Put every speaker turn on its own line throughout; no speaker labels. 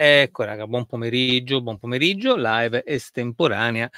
Ecco raga, buon pomeriggio, buon pomeriggio, live estemporanea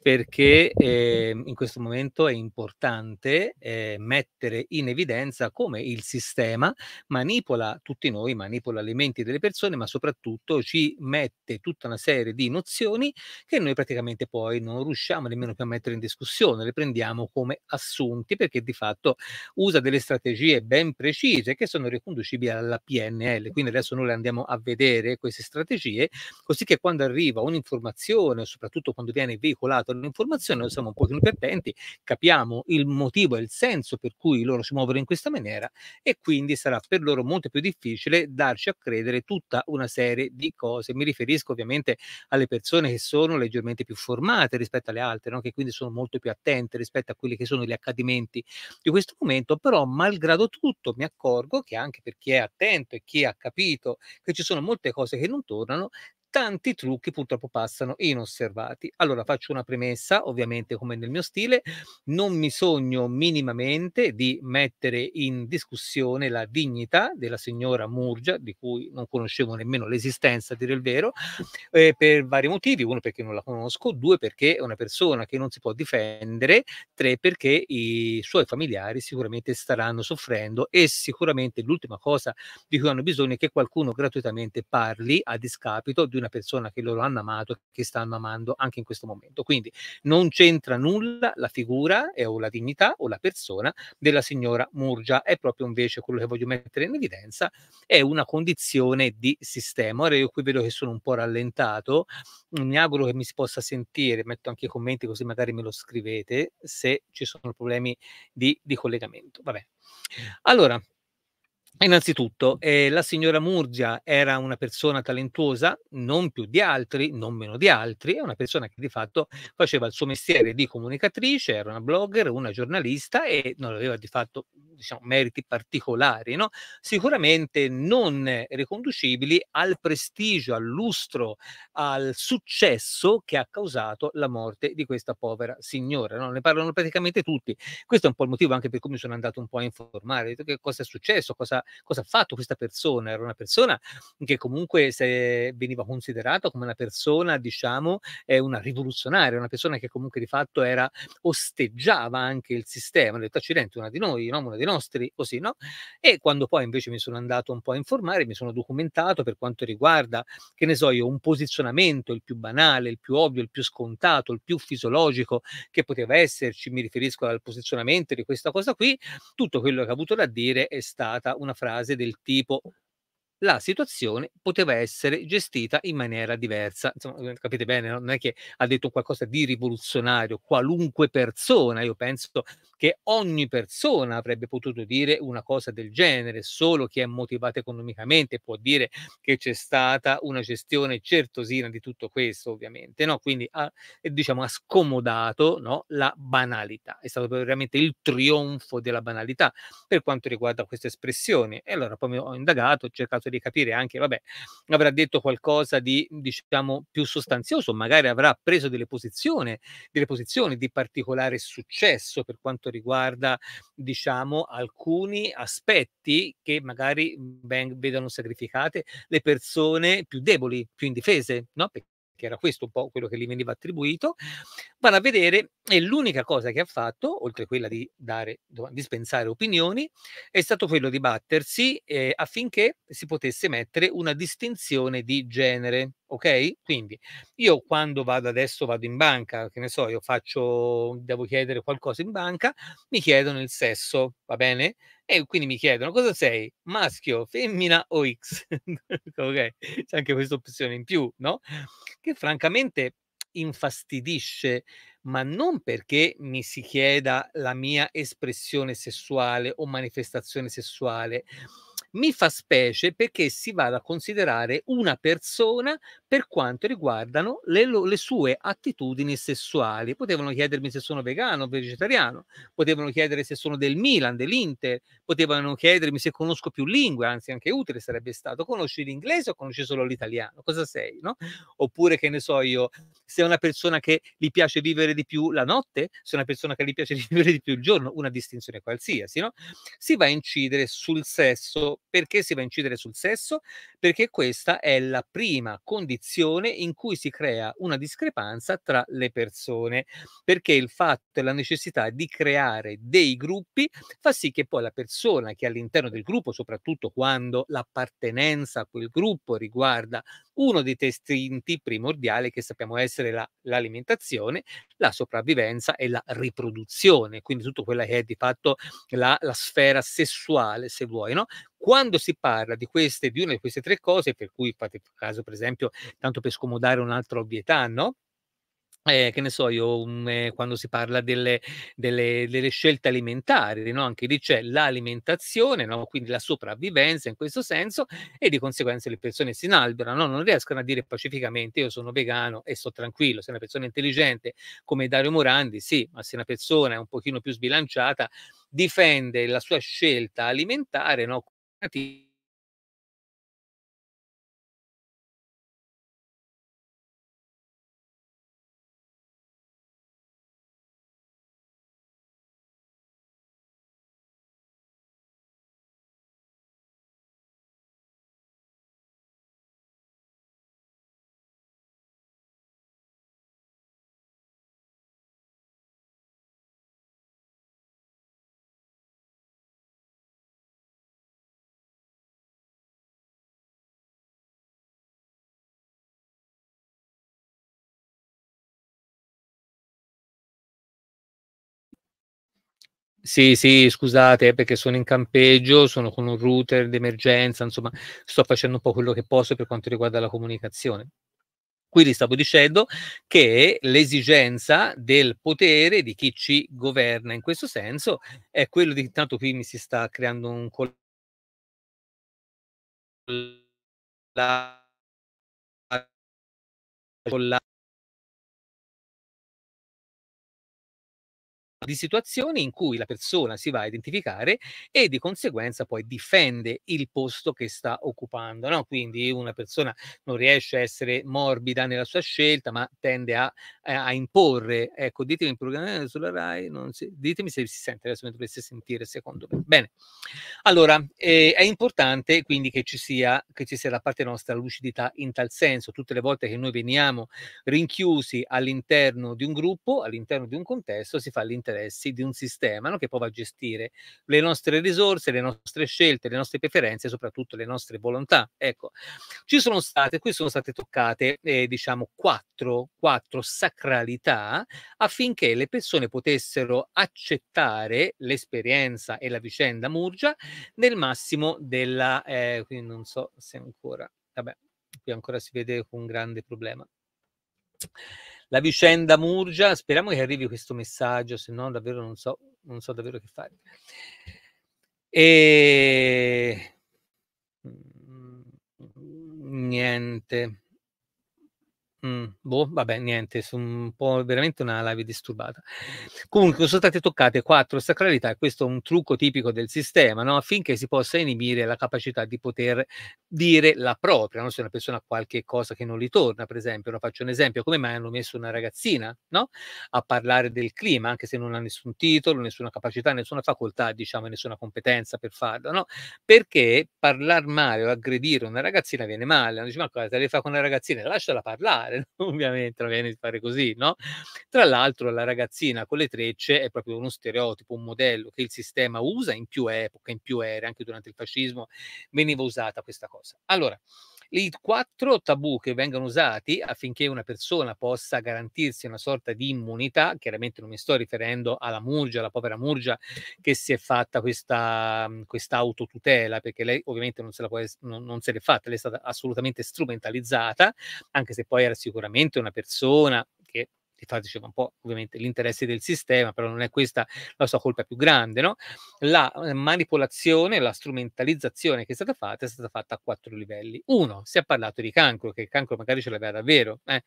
perché eh, in questo momento è importante eh, mettere in evidenza come il sistema manipola tutti noi, manipola le menti delle persone, ma soprattutto ci mette tutta una serie di nozioni che noi praticamente poi non riusciamo nemmeno più a mettere in discussione, le prendiamo come assunti perché di fatto usa delle strategie ben precise che sono riconducibili alla PNL, quindi adesso noi le andiamo a vedere queste strategie, così che quando arriva un'informazione, soprattutto quando viene veicolata data un'informazione, noi siamo un pochino più attenti, capiamo il motivo e il senso per cui loro si muovono in questa maniera e quindi sarà per loro molto più difficile darci a credere tutta una serie di cose. Mi riferisco ovviamente alle persone che sono leggermente più formate rispetto alle altre, no? che quindi sono molto più attente rispetto a quelli che sono gli accadimenti di questo momento, però malgrado tutto mi accorgo che anche per chi è attento e chi ha capito che ci sono molte cose che non tornano, tanti trucchi purtroppo passano inosservati. Allora faccio una premessa, ovviamente come nel mio stile, non mi sogno minimamente di mettere in discussione la dignità della signora Murgia, di cui non conoscevo nemmeno l'esistenza, a dire il vero, eh, per vari motivi, uno perché non la conosco, due perché è una persona che non si può difendere, tre perché i suoi familiari sicuramente staranno soffrendo e sicuramente l'ultima cosa di cui hanno bisogno è che qualcuno gratuitamente parli a discapito di una persona che loro hanno amato, che stanno amando anche in questo momento. Quindi non c'entra nulla la figura eh, o la dignità o la persona della signora Murgia, è proprio invece quello che voglio mettere in evidenza, è una condizione di sistema. Ora io qui vedo che sono un po' rallentato, mi auguro che mi si possa sentire, metto anche i commenti così magari me lo scrivete se ci sono problemi di, di collegamento. bene. Allora, Innanzitutto, eh, la signora Murgia era una persona talentuosa, non più di altri, non meno di altri, è una persona che di fatto faceva il suo mestiere di comunicatrice, era una blogger, una giornalista e non aveva di fatto diciamo, meriti particolari, no? sicuramente non riconducibili al prestigio, al lustro, al successo che ha causato la morte di questa povera signora. No? Ne parlano praticamente tutti. Questo è un po' il motivo anche per cui mi sono andato un po' a informare, che cosa è successo, cosa cosa ha fatto questa persona? Era una persona che comunque veniva considerata come una persona, diciamo, eh, una rivoluzionaria, una persona che comunque di fatto era, osteggiava anche il sistema, ha detto accidenti, una di noi, no? una dei nostri, così, no? E quando poi invece mi sono andato un po' a informare, mi sono documentato per quanto riguarda, che ne so io, un posizionamento, il più banale, il più ovvio, il più scontato, il più fisiologico che poteva esserci, mi riferisco al posizionamento di questa cosa qui, tutto quello che ha avuto da dire è stata una una frase del tipo la situazione poteva essere gestita in maniera diversa. Insomma, uhm, capite bene, no? non è che ha detto qualcosa di rivoluzionario, qualunque persona, io penso che ogni persona avrebbe potuto dire una cosa del genere, solo chi è motivato economicamente può dire che c'è stata una gestione certosina di tutto questo, ovviamente, no? Quindi ha, eh, diciamo, ha scomodato no? la banalità, è stato veramente il trionfo della banalità per quanto riguarda questa espressione. E allora poi ho indagato, ho cercato cercato di capire anche, vabbè, avrà detto qualcosa di, diciamo, più sostanzioso, magari avrà preso delle posizioni, delle posizioni di particolare successo per quanto riguarda, diciamo, alcuni aspetti che magari vedono sacrificate le persone più deboli, più indifese, no? Perché che era questo un po' quello che gli veniva attribuito, vanno a vedere e l'unica cosa che ha fatto, oltre a quella di dare, dispensare opinioni, è stato quello di battersi eh, affinché si potesse mettere una distinzione di genere, ok? Quindi io quando vado adesso, vado in banca, che ne so, io faccio, devo chiedere qualcosa in banca, mi chiedono il sesso, va bene? E quindi mi chiedono cosa sei, maschio, femmina o X? ok, c'è anche questa opzione in più, no? Che francamente infastidisce, ma non perché mi si chieda la mia espressione sessuale o manifestazione sessuale. Mi fa specie perché si vada a considerare una persona per quanto riguardano le, le, sue attitudini sessuali. Potevano chiedermi se sono vegano o vegetariano, potevano chiedere se sono del Milan, dell'Inter, potevano chiedermi se conosco più lingue, anzi anche utile sarebbe stato, conosci l'inglese o conosci solo l'italiano, cosa sei, no? Oppure che ne so io, se è una persona che gli piace vivere di più la notte, se è una persona che gli piace vivere di più il giorno, una distinzione qualsiasi, no? Si va a incidere sul sesso. Perché si va a incidere sul sesso? Perché questa è la prima condizione condizione in cui si crea una discrepanza tra le persone, perché il fatto e la necessità di creare dei gruppi fa sì che poi la persona che all'interno del gruppo, soprattutto quando l'appartenenza a quel gruppo riguarda uno dei testinti primordiali che sappiamo essere la, l'alimentazione, la sopravvivenza e la riproduzione, quindi tutto quello che è di fatto la, la sfera sessuale, se vuoi, no? Quando si parla di queste, di una di queste tre cose, per cui fate caso, per esempio, tanto per scomodare un'altra ovvietà, no? eh, che ne so io, um, eh, quando si parla delle, delle, delle scelte alimentari, no? anche lì c'è l'alimentazione, no? quindi la sopravvivenza in questo senso, e di conseguenza le persone si inalberano, non riescono a dire pacificamente io sono vegano e sto tranquillo. Se una persona intelligente come Dario Morandi, sì, ma se una persona è un pochino più sbilanciata, difende la sua scelta alimentare, no? Sì, sì, scusate, perché sono in campeggio, sono con un router d'emergenza, insomma, sto facendo un po' quello che posso per quanto riguarda la comunicazione. Quindi stavo dicendo che l'esigenza del potere di chi ci governa in questo senso è quello di intanto qui mi si sta creando un la di situazioni in cui la persona si va a identificare e di conseguenza poi difende il posto che sta occupando. No? Quindi una persona non riesce a essere morbida nella sua scelta, ma tende a, eh, a, imporre. Ecco, ditemi in programma sulla RAI, non si, ditemi se si sente, adesso mi dovreste sentire secondo me. Bene, allora eh, è importante quindi che ci, sia, che ci sia da parte nostra lucidità in tal senso. Tutte le volte che noi veniamo rinchiusi all'interno di un gruppo, all'interno di un contesto, si fa l'interno interessi di un sistema no? che poi a gestire le nostre risorse, le nostre scelte, le nostre preferenze e soprattutto le nostre volontà. Ecco, ci sono state, qui sono state toccate, eh, diciamo, quattro, quattro sacralità affinché le persone potessero accettare l'esperienza e la vicenda Murgia nel massimo della... Eh, quindi non so se ancora... Vabbè, qui ancora si vede un grande problema la vicenda Murgia. Speriamo che arrivi questo messaggio, se no davvero non so, non so davvero che fare. E mm, mm, niente. Mm, boh, vabbè, niente, sono un po' veramente una live disturbata. Comunque, sono state toccate quattro sacralità, questo è un trucco tipico del sistema, no? affinché si possa inibire la capacità di poter dire la propria, no? se una persona ha qualche cosa che non gli torna, per esempio, no? faccio un esempio, come mai hanno messo una ragazzina no? a parlare del clima, anche se non ha nessun titolo, nessuna capacità, nessuna facoltà, diciamo, nessuna competenza per farlo, no? perché parlare male o aggredire una ragazzina viene male, non dici ma cosa te le fa con una ragazzina? Lasciala parlare ovviamente non viene di fare così, no? Tra l'altro la ragazzina con le trecce è proprio uno stereotipo, un modello che il sistema usa in più epoche, in più ere, anche durante il fascismo veniva usata questa cosa. Allora, i quattro tabù che vengono usati affinché una persona possa garantirsi una sorta di immunità, chiaramente non mi sto riferendo alla Murgia, alla povera Murgia che si è fatta questa, mhmm, questa autotutela, perché lei ovviamente non se, la può, non, non se l'è fatta, lei è stata assolutamente strumentalizzata, anche se poi era sicuramente una persona che infatti diceva un po' ovviamente l'interesse del sistema, però non è questa la sua colpa più grande, no? La eh, manipolazione, la strumentalizzazione che è stata fatta è stata fatta a quattro livelli. Uno, si è parlato di cancro, che il cancro magari ce l'aveva davvero, eh?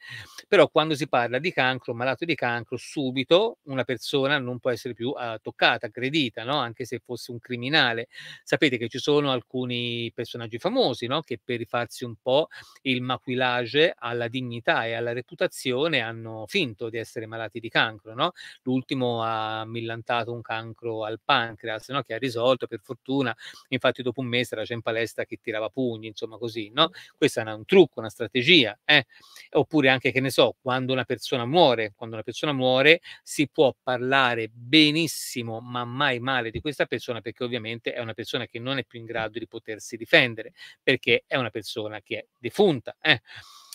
però quando si parla di cancro, malato di cancro, subito una persona non può essere più uh, toccata, aggredita, no? Anche se fosse un criminale. Sapete che ci sono alcuni personaggi famosi, no? Che per rifarsi un po' il maquillage alla dignità e alla reputazione hanno finto racconto di essere malati di cancro, no? L'ultimo ha millantato un cancro al pancreas, no? Che ha risolto per fortuna, infatti dopo un mese era già in palestra che tirava pugni, insomma così, no? Questo è un trucco, una strategia, eh? Oppure anche, che ne so, quando una persona muore, quando una persona muore si può parlare benissimo ma mai male di questa persona perché ovviamente è una persona che non è più in grado di potersi difendere, perché è una persona che è defunta, eh?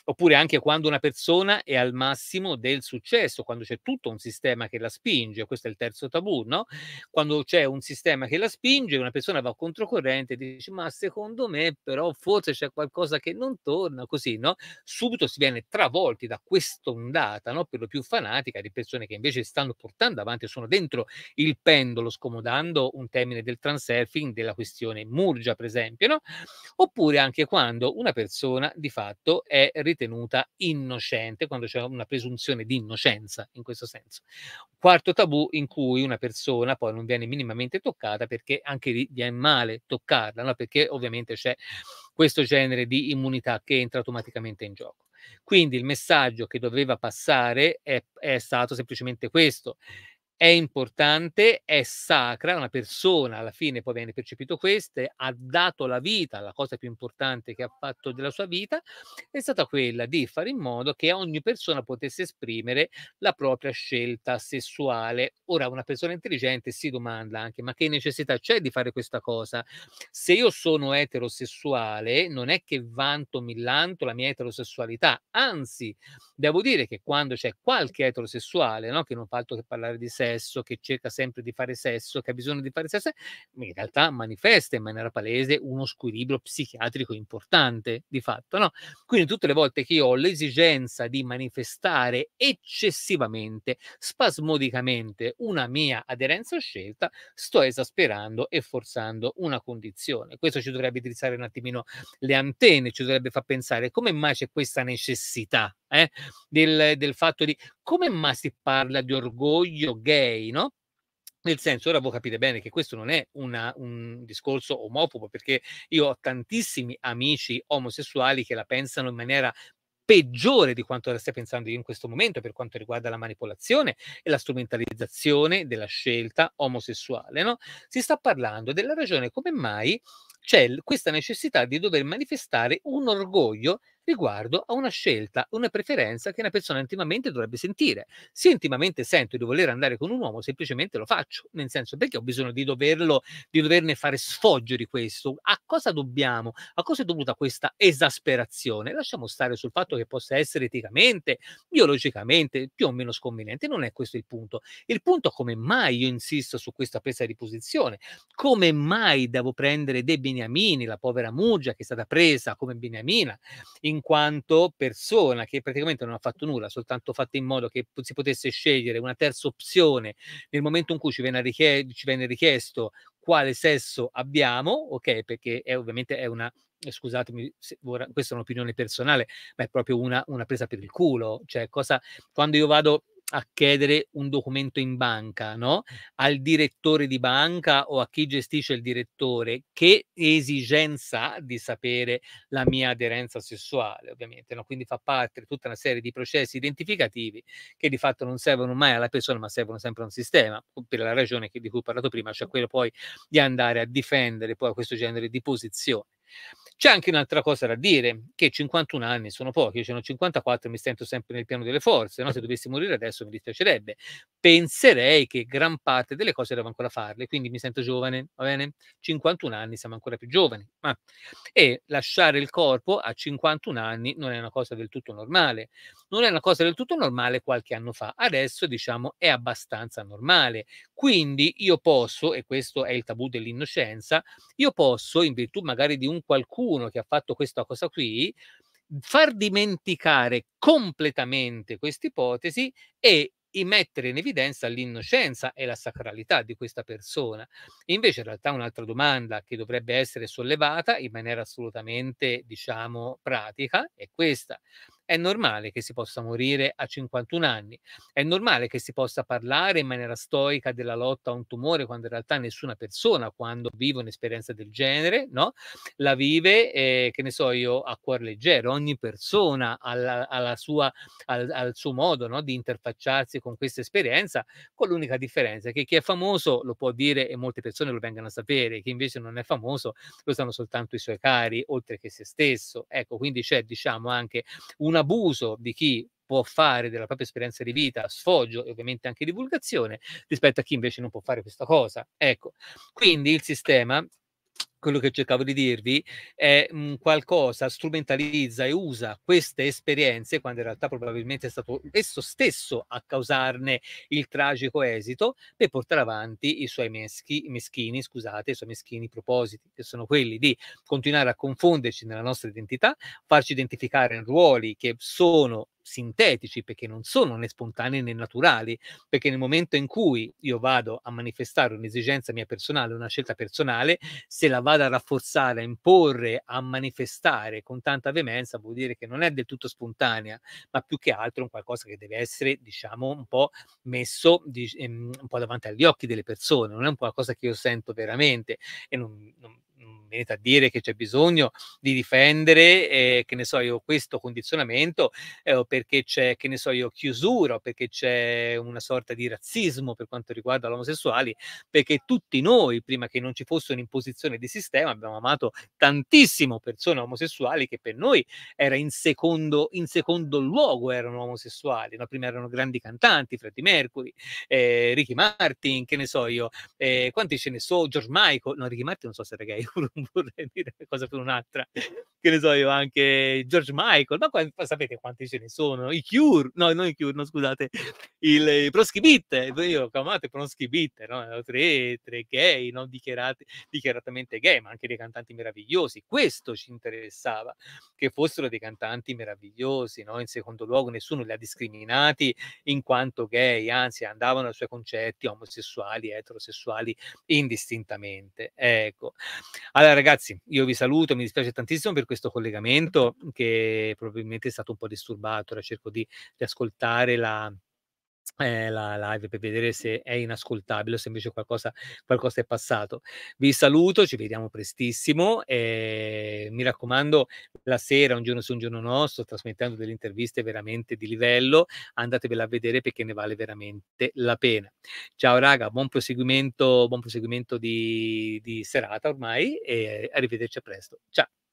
oppure anche quando una persona è al massimo del successo, quando c'è tutto un sistema che la spinge, questo è il terzo tabù, no? Quando c'è un sistema che la spinge, una persona va controcorrente e dice ma secondo me però forse c'è qualcosa che non torna, così, no? Subito si viene travolti da questa ondata, no? Per lo più fanatica di persone che invece stanno portando avanti, sono dentro il pendolo, scomodando un termine del transurfing, della questione Murgia per esempio, no? Oppure anche quando una persona di fatto è ritenuta ritenuta innocente, quando c'è una presunzione di innocenza in questo senso. Quarto tabù in cui una persona poi non viene minimamente toccata perché anche lì viene male toccarla, no? perché ovviamente c'è questo genere di immunità che entra automaticamente in gioco. Quindi il messaggio che doveva passare è, è stato semplicemente questo è importante, è sacra, una persona alla fine poi viene percepito questo, ha dato la vita, la cosa più importante che ha fatto della sua vita è stata quella di fare in modo che ogni persona potesse esprimere la propria scelta sessuale. Ora una persona intelligente si domanda anche ma che necessità c'è di fare questa cosa? Se io sono eterosessuale non è che vanto, millanto la mia eterosessualità, anzi devo dire che quando c'è qualche eterosessuale no, che non fa altro che parlare di sé, sesso, che cerca sempre di fare sesso, che ha bisogno di fare sesso, in realtà manifesta in maniera palese uno squilibrio psichiatrico importante, di fatto. No? Quindi tutte le volte che io ho l'esigenza di manifestare eccessivamente, spasmodicamente, una mia aderenza o scelta, sto esasperando e forzando una condizione. Questo ci dovrebbe drizzare un attimino le antenne, ci dovrebbe far pensare come mai c'è questa necessità eh, del, del, fatto di come mai si parla di orgoglio gay, no? Nel senso, ora voi capite bene che questo non è una, un discorso omofobo, perché io ho tantissimi amici omosessuali che la pensano in maniera peggiore di quanto la stia pensando io in questo momento per quanto riguarda la manipolazione e la strumentalizzazione della scelta omosessuale. No? Si sta parlando della ragione come mai c'è questa necessità di dover manifestare un orgoglio riguardo a una scelta, una preferenza che una persona intimamente dovrebbe sentire. Se intimamente sento di voler andare con un uomo, semplicemente lo faccio, nel senso perché ho bisogno di doverlo, di doverne fare sfoggio di questo. A cosa dobbiamo? A cosa è dovuta questa esasperazione? Lasciamo stare sul fatto che possa essere eticamente, biologicamente più o meno sconveniente, non è questo il punto. Il punto è come mai io insisto su questa presa di posizione, come mai devo prendere dei beniamini, la povera Muggia che è stata presa come beniamina in in quanto persona che praticamente non ha fatto nulla, soltanto fatto in modo che si potesse scegliere una terza opzione nel momento in cui ci viene, richie- ci viene richiesto quale sesso abbiamo, ok? Perché è, ovviamente è una eh, scusatemi, se, ora, questa è un'opinione personale, ma è proprio una, una presa per il culo. Cioè, cosa, quando io vado a chiedere un documento in banca, no? Eh. al direttore di banca o a chi gestisce il direttore, che esigenza di sapere la mia aderenza sessuale, ovviamente. No? Quindi fa parte di tutta una serie di processi identificativi che di fatto non servono mai alla persona, ma servono sempre a un sistema, per la ragione che, di cui ho parlato prima, cioè quello poi di andare a difendere poi questo genere di posizione. C'è anche un'altra cosa da dire, che 51 anni sono pochi, io sono 54 e mi sento sempre nel piano delle forze, no? se dovessi morire adesso mi dispiacerebbe, penserei che gran parte delle cose devo ancora farle, quindi mi sento giovane, va bene? 51 anni siamo ancora più giovani, ma... e lasciare il corpo a 51 anni non è una cosa del tutto normale, non è una cosa del tutto normale qualche anno fa, adesso diciamo è abbastanza normale, quindi io posso, e questo è il tabù dell'innocenza, io posso, in virtù magari di un qualcuno che ha fatto questa cosa qui, far dimenticare completamente questa ipotesi e di mettere in evidenza l'innocenza e la sacralità di questa persona. invece in realtà un'altra domanda che dovrebbe essere sollevata in maniera assolutamente, diciamo, pratica è questa. È normale che si possa morire a 51 anni, è normale che si possa parlare in maniera stoica della lotta a un tumore quando in realtà nessuna persona, quando vive un'esperienza del genere, no? la vive, eh, che ne so io, a cuor leggero. Ogni persona ha alla sua, al, al, suo modo no? di interfacciarsi con questa esperienza, con l'unica differenza che chi è famoso lo può dire e molte persone lo vengono a sapere, chi invece non è famoso lo sanno soltanto i suoi cari, oltre che se stesso. Ecco, quindi c'è diciamo anche una un abuso di chi può fare della propria esperienza di vita sfoggio e ovviamente anche divulgazione rispetto a chi invece non può fare questa cosa. Ecco, quindi il sistema quello che cercavo di dirvi è mh, mhmm, qualcosa strumentalizza e usa queste esperienze quando in realtà probabilmente è stato esso stesso a causarne il tragico esito per portare avanti i suoi meschi, meschini, scusate, i suoi meschini propositi che sono quelli di continuare a confonderci nella nostra identità, farci identificare in ruoli che sono sintetici, perché non sono né spontanei né naturali, perché nel momento in cui io vado a manifestare un'esigenza mia personale, una scelta personale, se la vado a rafforzare, a imporre, a manifestare con tanta veemenza, vuol dire che non è del tutto spontanea, ma più che altro un qualcosa che deve essere, diciamo, un po' messo di, um, ehm, un po' davanti agli occhi delle persone, non è un qualcosa che io sento veramente e non, non venite a dire che c'è bisogno di difendere, eh, che ne so io, questo condizionamento, eh, perché c'è, che ne so io, chiusura, o perché c'è una sorta di razzismo per quanto riguarda gli perché tutti noi, prima che non ci fosse un'imposizione di sistema, abbiamo amato tantissimo persone omosessuali che per noi era in secondo, in secondo luogo erano omosessuali, no? prima erano grandi cantanti, Freddie Mercury, eh, Ricky Martin, che ne so io, eh, quanti ce ne so, George Michael, no Ricky Martin non so se era gay, non vorrei dire una cosa per un'altra, che ne so io, anche George Michael, ma qua, sapete quanti ce ne sono? I Cure, no, non i Cure, no, scusate, il, i Proschibit, eh, io ho chiamato Proschibit, no? Eh, tre, tre gay, no? Dichiarati, dichiaratamente gay, ma anche dei cantanti meravigliosi, questo ci interessava, che fossero dei cantanti meravigliosi, no? In secondo luogo nessuno li ha discriminati in quanto gay, anzi andavano ai suoi concetti omosessuali, eterosessuali, indistintamente, ecco. Allora ragazzi, io vi saluto, mi dispiace tantissimo per questo collegamento che probabilmente è stato un po' disturbato, ora cerco di, di ascoltare la, eh, la live per vedere se è inascoltabile o se invece qualcosa, qualcosa è passato. Vi saluto, ci vediamo prestissimo. E mi raccomando, la sera, un giorno su un giorno no, sto trasmettendo delle interviste veramente di livello. Andatevela a vedere perché ne vale veramente la pena. Ciao raga, buon proseguimento, buon proseguimento di, di serata ormai e arrivederci a presto. Ciao.